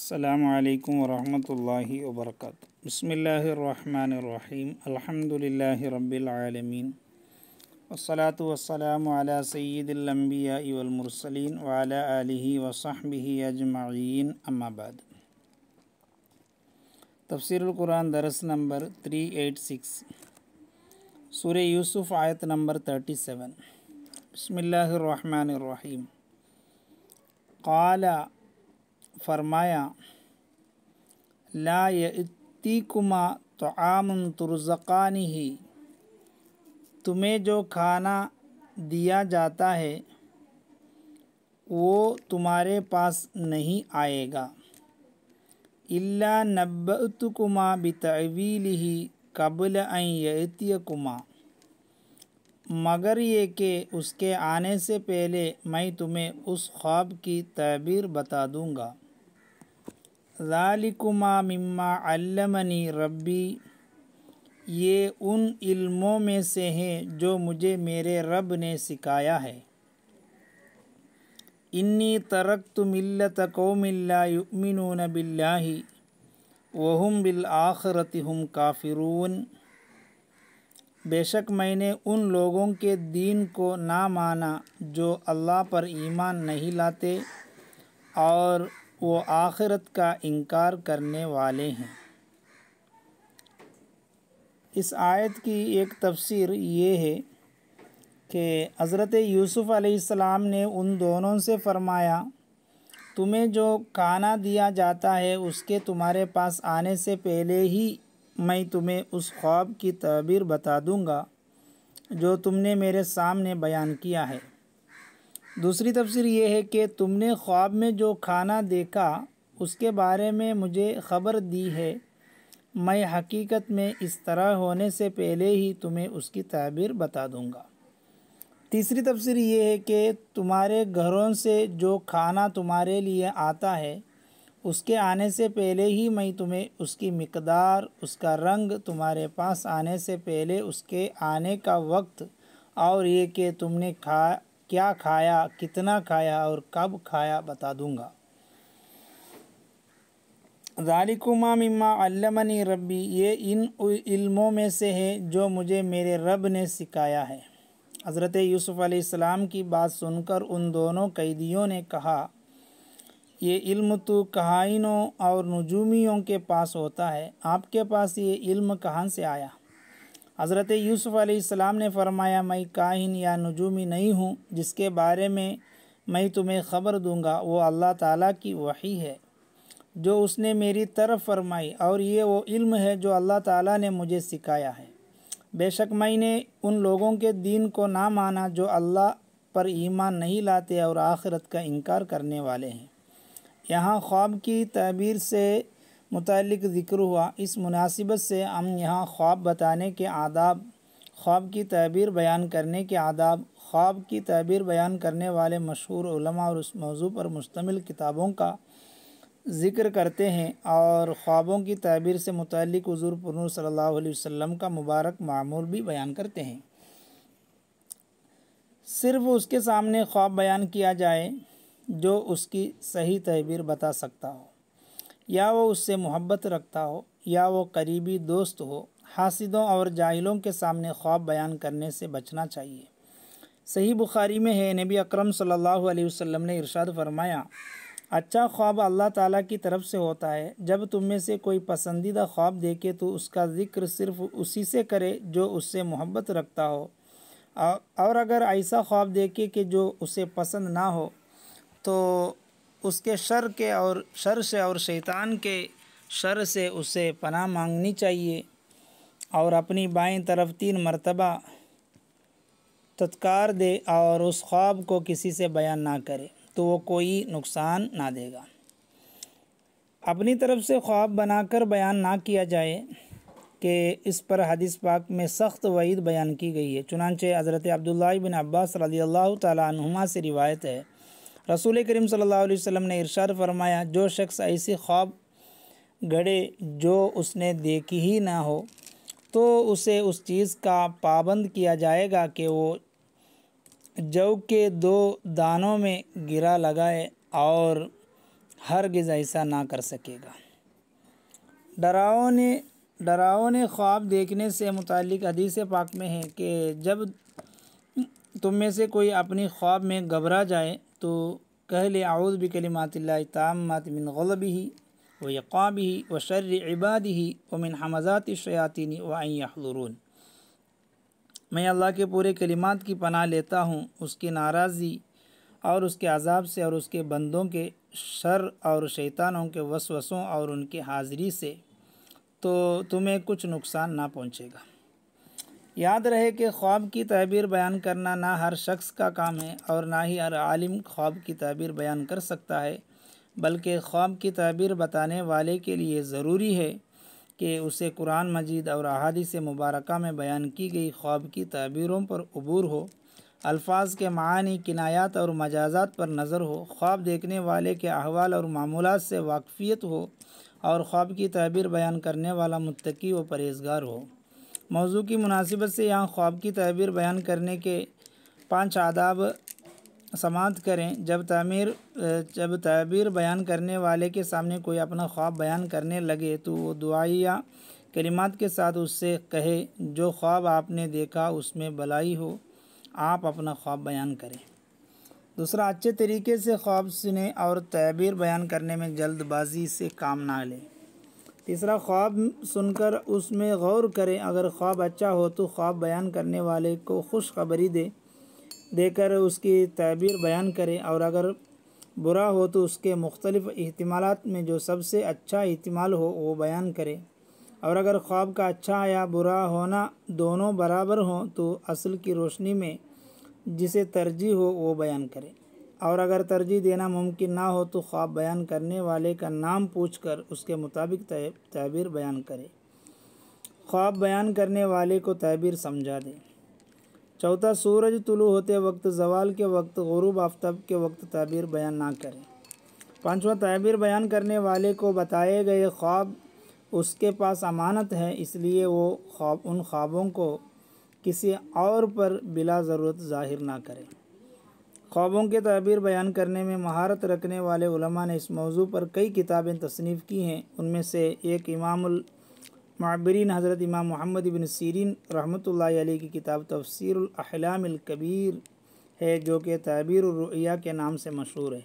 السلام عليكم ورحمة الله وبركاته بسم الله الرحمن الرحيم الحمد لله رب العالمين والصلاة والسلام على سيد الأنبياء والمرسلين وعلى آله وصحبه أجمعين أما بعد تفسير القرآن درس نمبر 386 سورة يوسف آية نمبر 37 بسم الله الرحمن الرحيم قال फरमाया ला यतीकुमा तो आम तुरज़ानी ही तुम्हें जो खाना दिया जाता है वो तुम्हारे पास नहीं आएगा इल्ला भी तवील ही कबल कुमा मगर ये कि उसके आने से पहले मैं तुम्हें उस ख्वाब की तबीर बता दूँगा लालिकुमा मम्मा अल्लमनी रब्बी ये उन इल्मों में से हैं जो मुझे मेरे रब ने सिखाया है इन्नी तरक तो मिलत युमिनून बिल्ला वहम बिल आखरति हम काफिरून बेशक मैंने उन लोगों के दीन को ना माना जो अल्लाह पर ईमान नहीं लाते और वो आखिरत का इनकार करने वाले हैं इस आयत की एक तफसीर ये है कि हज़रत यूसुफ़ अलैहिस्सलाम ने उन दोनों से फ़रमाया तुम्हें जो खाना दिया जाता है उसके तुम्हारे पास आने से पहले ही मैं तुम्हें उस ख्वाब की तबीर बता दूंगा जो तुमने मेरे सामने बयान किया है दूसरी तफसीर ये है कि तुमने ख्वाब में जो खाना देखा उसके बारे में मुझे ख़बर दी है मैं हकीकत में इस तरह होने से पहले ही तुम्हें उसकी तबीर बता दूँगा तीसरी तफसर ये है कि तुम्हारे घरों से जो खाना तुम्हारे लिए आता है उसके आने से पहले ही मैं तुम्हें उसकी मकदार उसका रंग तुम्हारे पास आने से पहले उसके आने का वक्त और ये कि तुमने खा क्या खाया कितना खाया और कब खाया बता दूंगा ज़ालिकुमा मम्मा अल्लमनी रब्बी ये इन इल्मों में से है जो मुझे मेरे रब ने सिखाया है हज़रत यूसुफ़ अलैहिस्सलाम की बात सुनकर उन दोनों कैदियों ने कहा ये इल्म तो कहाइनों और नजूमियों के पास होता है आपके पास ये इल्म कहाँ से आया हज़रत यूसुफ़ अलैहिस्सलाम ने फरमाया मैं काहिन या नजूमी नहीं हूँ जिसके बारे में मैं तुम्हें ख़बर दूंगा वो अल्लाह ताला की वही है जो उसने मेरी तरफ फरमाई और ये वो इल्म है जो अल्लाह ताला ने मुझे सिखाया है बेशक मैंने उन लोगों के दीन को ना माना जो अल्लाह पर ईमान नहीं लाते और आखिरत का इनकार करने वाले हैं यहाँ ख्वाब की तबीर से मुतल ज़िक्र हुआ इस मुनासिबत से हम यहाँ ख्वाब बताने के आदाब ख्वाब की तबीर बयान करने के आदाब ख्वाब की तबीर बयान करने वाले मशहूर उलमा और उस मौजू पर मुश्तमिल किताबों का ज़िक्र करते हैं और ख्वाबों की तबीर से मुतल हजूर पनूर सल्ला वसम का मुबारक मामूल भी बयान करते हैं सिर्फ उसके सामने ख्वाब बयान किया जाए जो उसकी सही तहबीर बता सकता हो या वो उससे मोहब्बत रखता हो या वो करीबी दोस्त हो हासिदों और जाहिलों के सामने ख्वाब बयान करने से बचना चाहिए सही बुखारी में है नबी अकरम सल्लल्लाहु अलैहि वसल्लम ने इरशाद फरमाया अच्छा ख्वाब अल्लाह ताला की तरफ से होता है जब तुम में से कोई पसंदीदा ख्वाब देखे तो उसका ज़िक्र सिर्फ उसी से करे जो उससे मोहब्बत रखता हो और अगर ऐसा ख्वाब देखे कि जो उसे पसंद ना हो तो उसके शर के और शर से और शैतान के शर से उसे पनाह मांगनी चाहिए और अपनी बाएं तरफ तीन मरतबा तत्कार दे और उस ख्वाब को किसी से बयान ना करे तो वो कोई नुकसान ना देगा अपनी तरफ से ख्वाब बनाकर बयान ना किया जाए कि इस पर हदीस पाक में सख्त वईद बयान की गई है चुनानचे हज़रत अब्दुल्ला बिन अब्बास रदी अल्लाह तुमा से रिवायत है रसूल करीम सल्लल्लाहु अलैहि वसल्लम ने इरशाद फरमाया जो शख्स ऐसी ख्वाब गढ़े जो उसने देखी ही ना हो तो उसे उस चीज़ का पाबंद किया जाएगा कि वो जव के दो दानों में गिरा लगाए और हर गज़ ऐसा ना कर सकेगा डराओ ने डराओ ने ख्वाब देखने से मुतलिक हदीस पाक में है कि जब तुम में से कोई अपनी ख्वाब में घबरा जाए तो कह ले आउज़ भी कलिमातिल्लातमिन गलबी व यक़ाबी व शर इबादी वमिन हमज़ात शयातिन वरून मैं अल्लाह के पूरे कलिमात की पनाह लेता हूँ उसकी नाराज़ी और उसके अजाब से और उसके बंदों के शर और शैतानों के वसवसों और उनकी हाज़िरी से तो तुम्हें कुछ नुकसान ना पहुँचेगा याद रहे कि ख्वाब की तहबीर बयान करना ना हर शख्स का काम है और ना ही हर आलिम ख्वाब की तहबीर बयान कर सकता है बल्कि ख्वाब की तहबीर बताने वाले के लिए ज़रूरी है कि उसे कुरान मजीद और से मुबारक में बयान की गई ख्वाब की तहबीरों पर अबूर हो अल्फाज के मानी किनायात और मजाजात पर नज़र हो ख्वाब देखने वाले के अहवाल और मामूल से वाकफ़ियत हो और ख्वाब की तहबीर बयान करने वाला मुतकी व परहेजगार हो मौजू की मुनासिबत से यहाँ ख्वाब की तहबीर बयान करने के पाँच आदाब समात करें जब तमीर जब तबीर बयान करने वाले के सामने कोई अपना ख्वाब बयान करने लगे तो वो या कलिमात के साथ उससे कहे जो ख्वाब आपने देखा उसमें भलाई हो आप अपना ख्वाब बयान करें दूसरा अच्छे तरीके से ख्वाब सुने और तबीर बयान करने में जल्दबाजी से काम ना लें तीसरा ख्वाब सुनकर उसमें गौर करें अगर ख्वाब अच्छा हो तो ख्वाब बयान करने वाले को खुशखबरी दे देकर उसकी तबीर बयान करें और अगर बुरा हो तो उसके मुख्तलिफ़ अहतमाल में जो सबसे अच्छा अहतमाल हो वो बयान करें और अगर ख्वाब का अच्छा या बुरा होना दोनों बराबर हों तो असल की रोशनी में जिसे तरजीह हो वो बयान करें और अगर तरजीह देना मुमकिन ना हो तो ख्वाब बयान करने वाले का नाम पूछकर उसके मुताबिक तैबीर बयान करें ख्वाब बयान करने वाले को तैबीर समझा दें चौथा सूरज तुलू होते वक्त जवाल के वक्त गरूब आफ्ताब के वक्त तैबीर बयान ना करें पाँचवा तैबीर बयान करने वाले को बताए गए ख्वाब उसके पास अमानत है इसलिए वो ख्वाब उन ख्वाबों को किसी और पर बिला ज़रूरत ज़ाहिर ना करें ख्वाबों के तबीर बयान करने में महारत रखने वाले उलमा ने इस मौजू पर कई किताबें तसनीफ़ की हैं उनमें से एक इमामबरीन माबरीन हज़रत इमाम मोहम्मद बिन सीरीन रहमत लाई की किताब तफसरहलामिलकबीर है जो कि तबीरया के नाम से मशहूर है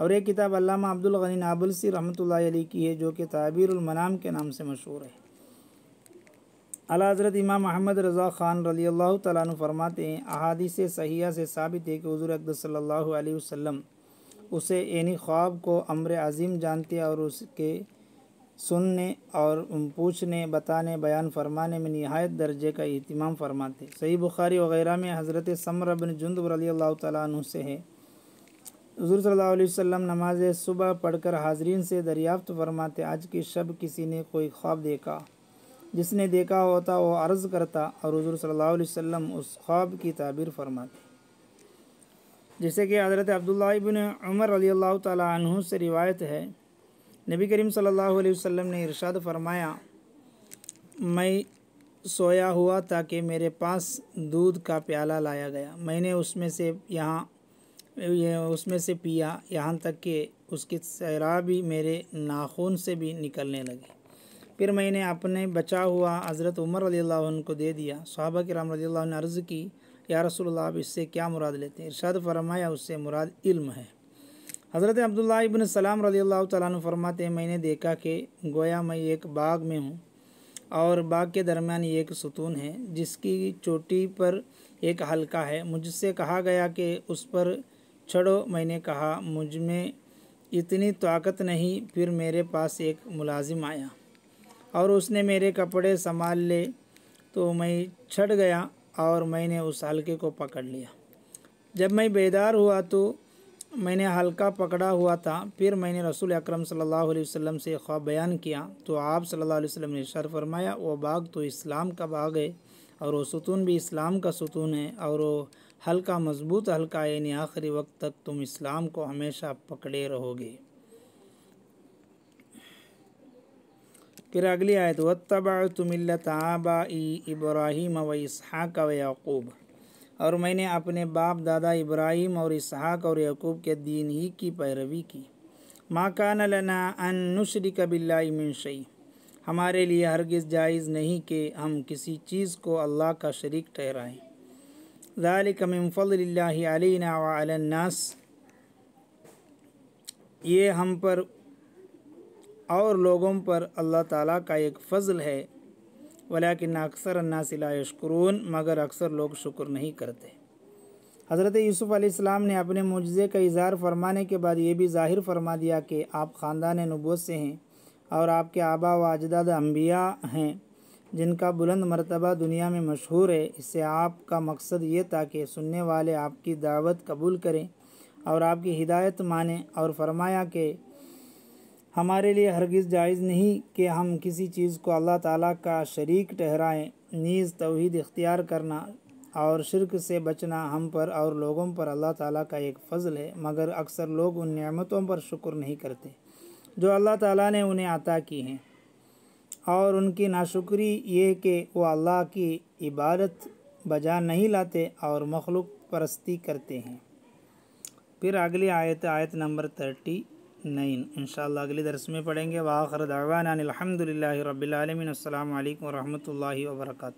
और एक किताब अल्लामा अब्दुल गनी नाबलसी रहमत लाई की है जो कि तबीरमनाम के नाम से मशहूर है अला हज़रत इमाम अहमद रज़ा ख़ान रली अल्लाह तु फरमाते हैं अहादीस सहिया से साबित है कि हजूर अकद सल्ला वसम उसे यानी ख्वाब को अम्र अज़ीम जानते और उसके सुनने और पूछने बताने बयान फरमाने में नहायत दर्जे का अहतमाम फरमाते सही बुखारी वगैरह में हज़रत समर बिन जुंदब रली अल्लाह तु से है हज़ू सल्ला वसम नमाज सुबह पढ़कर हाजरीन से दरियाफ़्त फरमाते आज की शब किसी ने कोई ख्वाब देखा जिसने देखा होता वो अर्ज़ करता और हजूर सल्ला वसम उस ख्वाब की ताबीर फरमाते जैसे कि हज़रत अब्दुल्लाबिन उमर रली अल्लाह से रिवायत है नबी करीम सल्लल्लाहु अलैहि वसल्लम ने इरशाद फरमाया मैं सोया हुआ था कि मेरे पास दूध का प्याला लाया गया मैंने उसमें से यहाँ उसमें से पिया यहाँ तक कि उसकी सैरा भी मेरे नाखून से भी निकलने लगी फिर मैंने अपने बचा हुआ हज़रत उमर रली को दे दिया सहाबा के राम रली ने अर्ज़ की या रसूल आप इससे क्या मुराद लेते हैं इरशाद फरमाया उससे मुराद इल्म है हज़रत अब्दुल्ला इबन सलाम रली फरमाते मैंने देखा कि गोया मैं एक बाग में हूँ और बाग के दरमियान एक सतून है जिसकी चोटी पर एक हल्का है मुझसे कहा गया कि उस पर छड़ो मैंने कहा मुझ में इतनी ताकत नहीं फिर मेरे पास एक मुलाजिम आया और उसने मेरे कपड़े संभाल ले तो मैं छट गया और मैंने उस हल्के को पकड़ लिया जब मैं बेदार हुआ तो मैंने हल्का पकड़ा हुआ था फिर मैंने रसूल अकरम सल्लल्लाहु अलैहि वसल्लम से ख्वाब बयान किया तो आप सल्लल्लाहु अलैहि वसल्लम ने शर फरमाया वो बाग तो इस्लाम का बाग है और वो सुतून भी इस्लाम का सुतून है और वो हल्का मजबूत हल्का यानी आखिरी वक्त तक तुम इस्लाम को हमेशा पकड़े रहोगे फिर अगली आयत तबा तुमिल्लत आबा इब्राहिम व इसहाक व याकूब और मैंने अपने बाप दादा इब्राहिम और इसहाक और याकूब के दीन ही की पैरवी की माँ कान लना अन नुशरिक बिल्लाशई हमारे लिए हरगिज़ जायज़ नहीं कि हम किसी चीज़ को अल्लाह का शरीक ठहराएं ज़ालिकमिनफ़ल अलना ये हम पर और लोगों पर अल्लाह ताला का एक फ़ज़ल है वलाकिन अक्सर अन्नासिला यशकरून मगर अक्सर लोग शुक्र नहीं करते हज़रत यूसुफ़ अलैहिस्सलाम ने अपने मुजज़े का इजहार फरमाने के बाद ये भी जाहिर फरमा दिया कि आप ख़ानदान नबूत से हैं और आपके आबा व अजदाद अम्बिया हैं जिनका बुलंद मरतबा दुनिया में मशहूर है इससे आपका मकसद ये था कि सुनने वाले आपकी दावत कबूल करें और आपकी हिदायत माने और फरमाया कि हमारे लिए हरगिज़ जायज़ नहीं कि हम किसी चीज़ को अल्लाह ताला का शरीक ठहराएं नीज़ तोहद इख्तियार करना और शिरक से बचना हम पर और लोगों पर अल्लाह ताला का एक फ़ज़ल है मगर अक्सर लोग उन नियमतों पर शुक्र नहीं करते जो अल्लाह ताला ने उन्हें अता की हैं और उनकी नाशुक्री ये कि वो अल्लाह की इबादत बजा नहीं लाते और मखलूक परस्ती करते हैं फिर अगली आयत आयत नंबर थर्टी नईन इन अगले दरस में पढ़ेंगे वाखर दावान अलहमदिल्ला रबालमीन अल्लाम वरहमल वर्का